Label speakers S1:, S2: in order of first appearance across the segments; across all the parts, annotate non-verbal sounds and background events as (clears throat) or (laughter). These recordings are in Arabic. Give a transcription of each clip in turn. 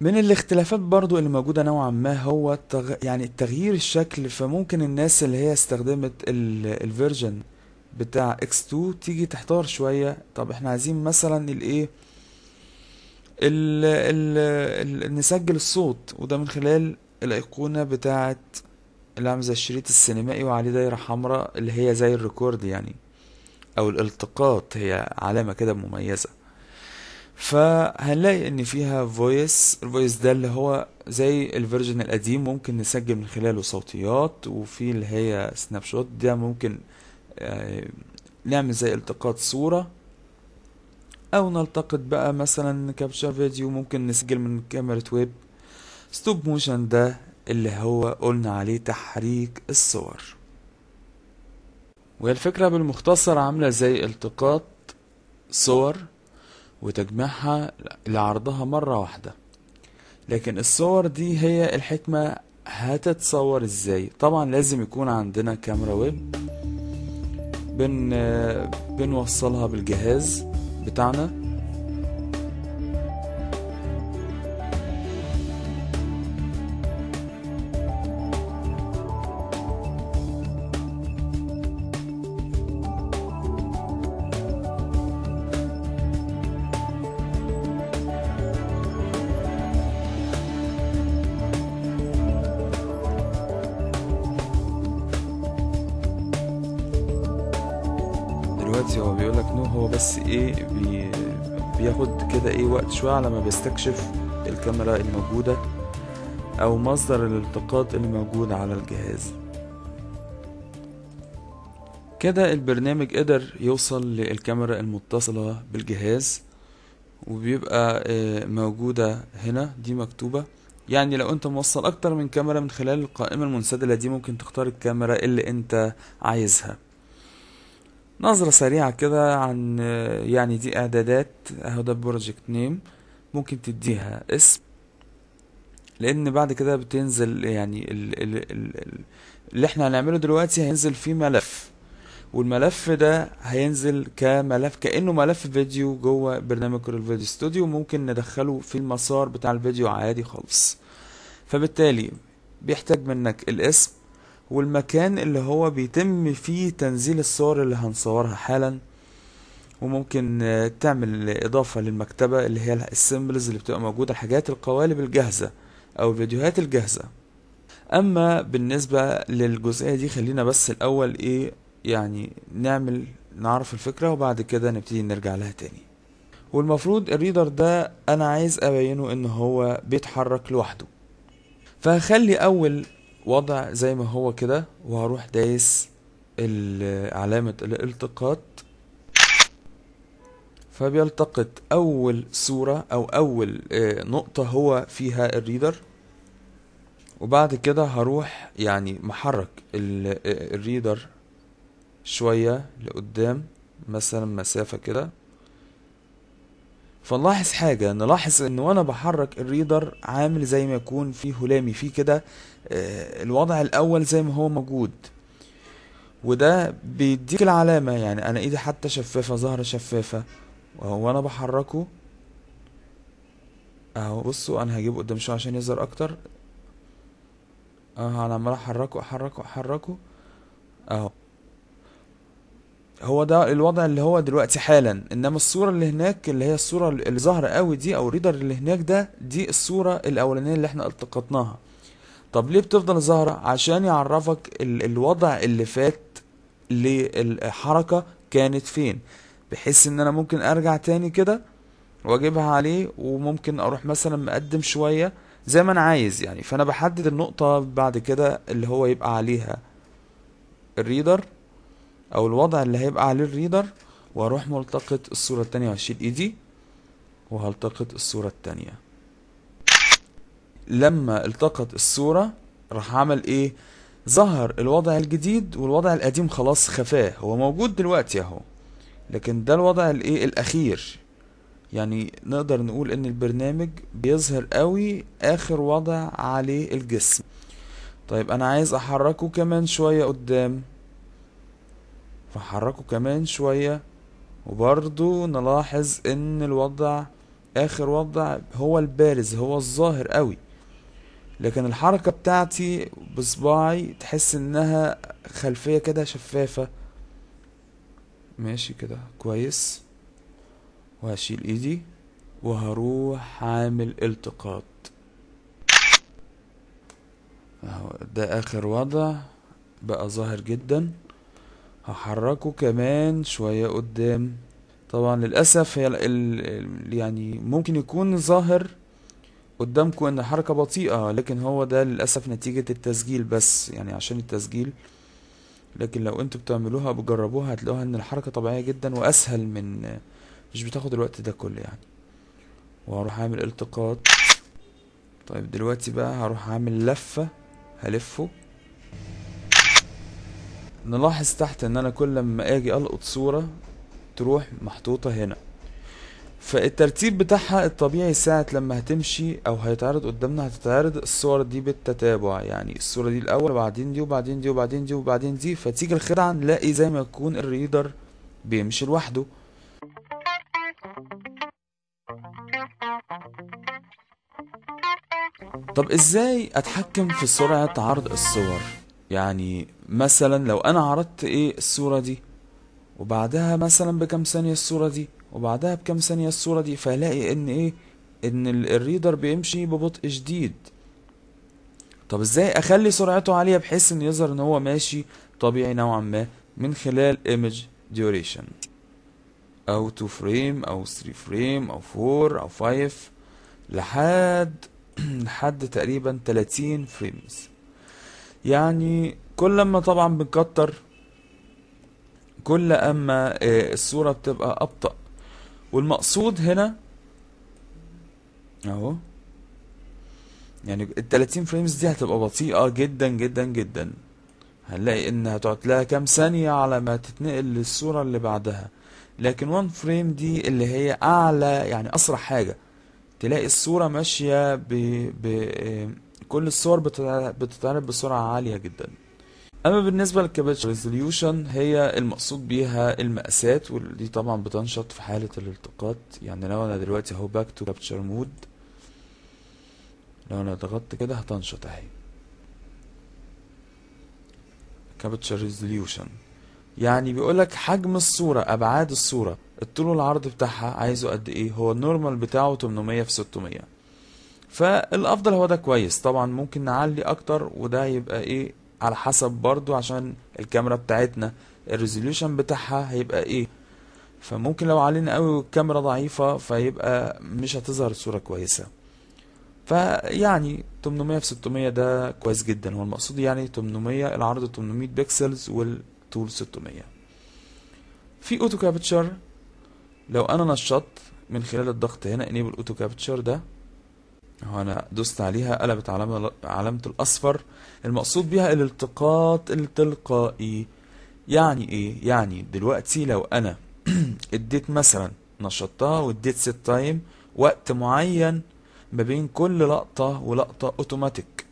S1: من الاختلافات برضو اللي موجودة نوعا ما هو التغ... يعني تغيير الشكل فممكن الناس اللي هي استخدمت الفيرجن بتاع X2 تيجي تحتار شوية طب احنا عايزين مثلا الايه الـ الـ الـ نسجل الصوت وده من خلال الأيقونة بتاعة اللي عامل زي الشريط السينمائي وعليه دايرة حمراء اللي هي زي الريكورد يعني أو الالتقاط هي علامة كده مميزة فهنلاقي ان فيها فويس الفويس ده اللي هو زي الفيرجن القديم ممكن نسجل من خلاله صوتيات وفي اللي هي سناب شوت ده ممكن آه، نعمل زي التقاط صورة او نلتقط بقى مثلا كابتشر فيديو ممكن نسجل من كاميرا ويب ستوب موشن ده اللي هو قلنا عليه تحريك الصور وهي الفكرة بالمختصر عاملة زي التقاط صور وتجميعها لعرضها مرة واحدة لكن الصور دي هي الحكمة هتتصور ازاي طبعا لازم يكون عندنا كاميرا ويب بن بنوصلها بالجهاز بتاعنا دلوقتي هو بيقول لك نو هو بس ايه بي بياخد كده ايه وقت شويه على ما بيستكشف الكاميرا الموجوده او مصدر الالتقاط اللي موجود على الجهاز كده البرنامج قدر يوصل للكاميرا المتصلة بالجهاز وبيبقى آه، موجودة هنا دي مكتوبة يعني لو انت موصل اكتر من كاميرا من خلال القائمة المنسدلة دي ممكن تختار الكاميرا اللي انت عايزها نظرة سريعة كده عن يعني دي اعدادات اهو ده بروجكت نيم ممكن تديها اسم لان بعد كده بتنزل يعني ال ال ال اللي احنا هنعمله دلوقتي هينزل فيه ملف والملف ده هينزل كملف كانه ملف فيديو جوه برنامج الفيديو ستوديو ممكن ندخله في المسار بتاع الفيديو عادي خالص فبالتالي بيحتاج منك الاسم والمكان اللي هو بيتم فيه تنزيل الصور اللي هنصورها حالا وممكن آه، تعمل اضافة للمكتبة اللي هي السيمبلز اللي بتبقى موجودة الحاجات القوالب الجاهزة او الفيديوهات الجاهزة اما بالنسبة للجزئية دي خلينا بس الاول ايه يعني نعمل نعرف الفكرة وبعد كده نبتدي نرجع لها تاني والمفروض الريدر ده انا عايز ابينه ان هو بيتحرك لوحده فهخلي اول وضع زي ما هو كده وهروح دايس علامة الالتقاط فبيلتقط أول صورة أو أول آه، نقطة هو فيها الريدر وبعد كده هروح يعني محرك آه، الريدر شوية لقدام مثلا مسافة كده فنلاحظ حاجة نلاحظ ان وانا بحرك الريدر عامل زي ما يكون في هلامي في كده آه، الوضع الاول زي ما هو موجود وده بيديك العلامة يعني انا ايدي حتى شفافة ظهر شفافة وانا بحركه اهو بصوا انا هجيبه قدام شوية عشان يظهر اكتر اهو انا عمال احركه احركه احركه اهو هو ده الوضع اللي هو دلوقتي حالا انما الصوره اللي هناك اللي هي الصوره اللي ظاهره قوي دي او الريدر اللي هناك ده دي الصوره الاولانيه اللي احنا التقطناها طب ليه بتفضل ظاهره عشان يعرفك ال الوضع اللي فات للحركه كانت فين بحيث ان انا ممكن ارجع تاني كده واجيبها عليه وممكن اروح مثلا مقدم شويه زي ما انا عايز يعني فانا بحدد النقطه بعد كده اللي هو يبقى عليها الريدر او الوضع اللي هيبقى عليه الريدر واروح ملتقط الصورة التانية وهشيل ايدي وهلتقط الصورة التانية لما التقط الصورة راح عمل ايه ظهر الوضع الجديد والوضع القديم خلاص خفاه هو موجود دلوقتي اهو لكن ده الوضع الايه الاخير يعني نقدر نقول ان البرنامج بيظهر قوي اخر وضع عليه الجسم طيب انا عايز احركه كمان شوية قدام فحركه كمان شوية وبرضو نلاحظ ان الوضع اخر وضع هو البارز هو الظاهر قوي لكن الحركة بتاعتي بصباعي تحس انها خلفية كده شفافة ماشي كده كويس وهشيل ايدي وهروح عامل التقاط اهو ده اخر وضع بقى ظاهر جدا هحركه كمان شوية قدام طبعا للأسف هي ال... يعني ممكن يكون ظاهر قدامكم ان حركة بطيئة لكن هو ده للأسف نتيجة التسجيل بس يعني عشان التسجيل لكن لو انتوا بتعملوها بتجربوها هتلاقوها ان الحركة طبيعية جدا واسهل من مش بتاخد الوقت ده كله يعني وهروح اعمل التقاط طيب دلوقتي بقى هروح اعمل لفة هلفه نلاحظ تحت ان انا كل ما اجي القط صورة تروح محطوطة هنا فالترتيب بتاعها الطبيعي ساعة لما هتمشي او هيتعرض قدامنا هتتعرض الصور دي بالتتابع يعني الصورة دي الاول وبعدين دي وبعدين دي وبعدين دي وبعدين دي فتيجي الخدعة نلاقي زي ما يكون الريدر بيمشي لوحده طب ازاي اتحكم في سرعة عرض الصور يعني مثلا لو انا عرضت ايه الصورة دي وبعدها مثلا بكم ثانية الصورة دي وبعدها بكم ثانية الصورة دي فهلاقي ان ايه ان الريدر بيمشي ببطء شديد طب ازاي اخلي سرعته عالية بحيث ان يظهر ان هو ماشي طبيعي نوعا ما من خلال image duration او 2 فريم او 3 فريم او 4 او 5 لحد (clears throat) لحد تقريبا 30 فريمز يعني كل ما طبعا بنكتر كل اما آه، الصورة بتبقى ابطأ والمقصود هنا اهو يعني ال 30 فريمز دي هتبقى بطيئة جدا جدا جدا هنلاقي انها هتقعد لها كام ثانية على ما تتنقل للصورة اللي بعدها لكن 1 فريم دي اللي هي اعلى يعني اسرع حاجة تلاقي الصورة ماشية ب... آه، كل الصور بتتعرض بسرعة عالية جدا اما بالنسبه للكابتشر ريزوليوشن هي المقصود بيها المقاسات واللي طبعا بتنشط في حاله الالتقاط يعني لو انا دلوقتي اهو باك تو كابتشر مود لو انا ضغطت كده هتنشط اهي كابتشر ريزوليوشن يعني بيقولك حجم الصورة أبعاد الصورة الطول والعرض بتاعها عايزه قد إيه هو النورمال بتاعه 800 في 600 فالأفضل هو ده كويس طبعا ممكن نعلي أكتر وده يبقى إيه على حسب برضو عشان الكاميرا بتاعتنا الريزوليوشن بتاعها هيبقى ايه فممكن لو علينا قوي والكاميرا ضعيفة فيبقى مش هتظهر الصورة كويسة فيعني 800 في 600 ده كويس جدا هو المقصود يعني 800 العرض 800 بكسلز والطول 600 في اوتو كابتشر لو انا نشطت من خلال الضغط هنا انيبل اوتو كابتشر ده هو انا دوست عليها قلبت علامة علامة الاصفر المقصود بيها الالتقاط التلقائي يعني ايه يعني دلوقتي لو انا (clears throat) اديت مثلا نشطتها واديت سيت تايم وقت معين ما بين كل لقطة ولقطة اوتوماتيك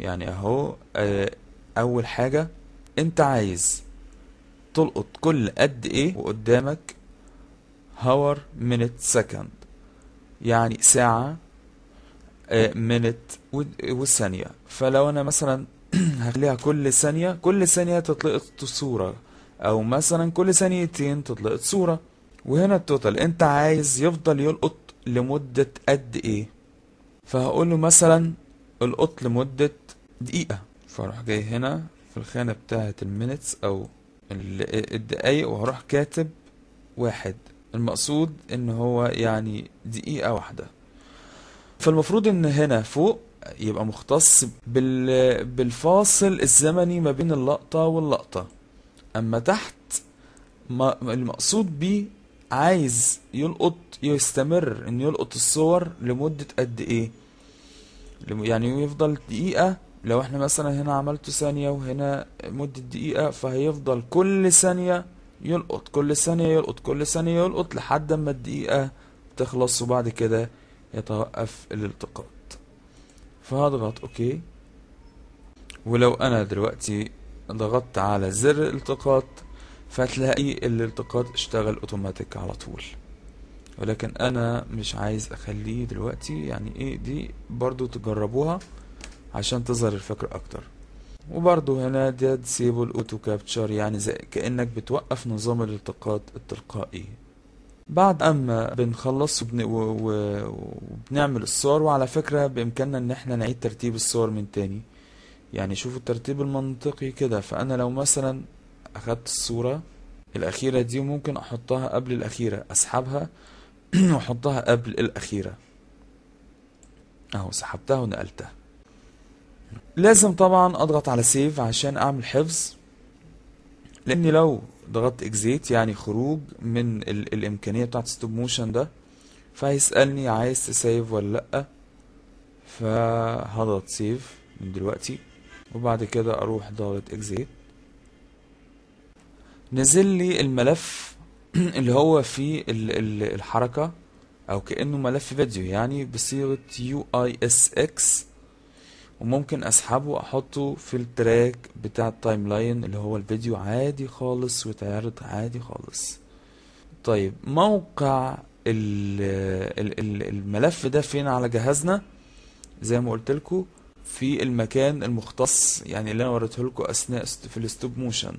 S1: يعني اهو آه، اول حاجة انت عايز تلقط كل قد ايه وقدامك هاور minute سكند يعني ساعة منت آه، والثانية فلو انا مثلا (clears throat) هخليها كل ثانية كل ثانية تطلقت صورة او مثلا كل ثانيتين تطلقت صورة وهنا التوتال انت عايز يفضل يلقط لمدة قد ايه فهقول له مثلا القط لمدة دقيقة فاروح جاي هنا في الخانة بتاعة المينتس او الدقايق وهروح كاتب واحد المقصود ان هو يعني دقيقة واحدة فالمفروض ان هنا فوق يبقى مختص بال... بالفاصل الزمني ما بين اللقطة واللقطة اما تحت ما المقصود بيه عايز يلقط يستمر انه يلقط الصور لمدة قد ايه يعني يفضل دقيقة لو احنا مثلا هنا عملته ثانية وهنا مدة دقيقة فهيفضل كل ثانية يلقط كل ثانية يلقط كل ثانية يلقط لحد ما الدقيقة تخلص وبعد كده يتوقف الالتقاط فهضغط اوكي ولو انا دلوقتي ضغطت على زر الالتقاط فتلاقي الالتقاط اشتغل اوتوماتيك على طول ولكن انا مش عايز اخليه دلوقتي يعني ايه دي برضو تجربوها عشان تظهر الفكرة اكتر وبرضو هنا دي تسيبوا الاوتو كابتشر يعني زي كأنك بتوقف نظام الالتقاط التلقائي بعد اما بنخلص وبن... وبنعمل الصور وعلى فكرة بامكاننا ان احنا نعيد ترتيب الصور من تاني يعني شوفوا الترتيب المنطقي كده فانا لو مثلا اخدت الصورة الاخيرة دي ممكن احطها قبل الاخيرة اسحبها (clears throat) واحطها قبل الاخيرة اهو سحبتها ونقلتها لازم طبعا اضغط على سيف عشان اعمل حفظ لاني لو ضغطت اكزيت يعني خروج من ال الامكانيه بتاعه ستوب موشن ده فهيسالني عايز تسيف ولا لا فهضغط سيف من دلوقتي وبعد كده اروح ضغط اكزيت نزل لي الملف (clears throat) اللي هو فيه الحركه او كانه ملف فيديو يعني بصيغه يو اي اس اكس وممكن اسحبه واحطه في التراك بتاع التايم لاين اللي هو الفيديو عادي خالص ويتعرض عادي خالص طيب موقع الملف ده فين على جهازنا زي ما قلت في المكان المختص يعني اللي انا وريته لكم اثناء في الستوب موشن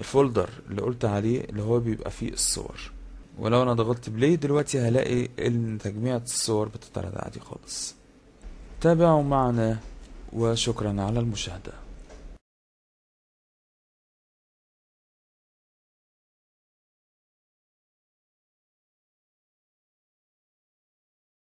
S1: الفولدر اللي قلت عليه اللي هو بيبقى فيه الصور ولو انا ضغطت بلاي دلوقتي هلاقي ان تجميعة الصور بتتعرض عادي خالص تابعوا معنا وشكرا على المشاهدة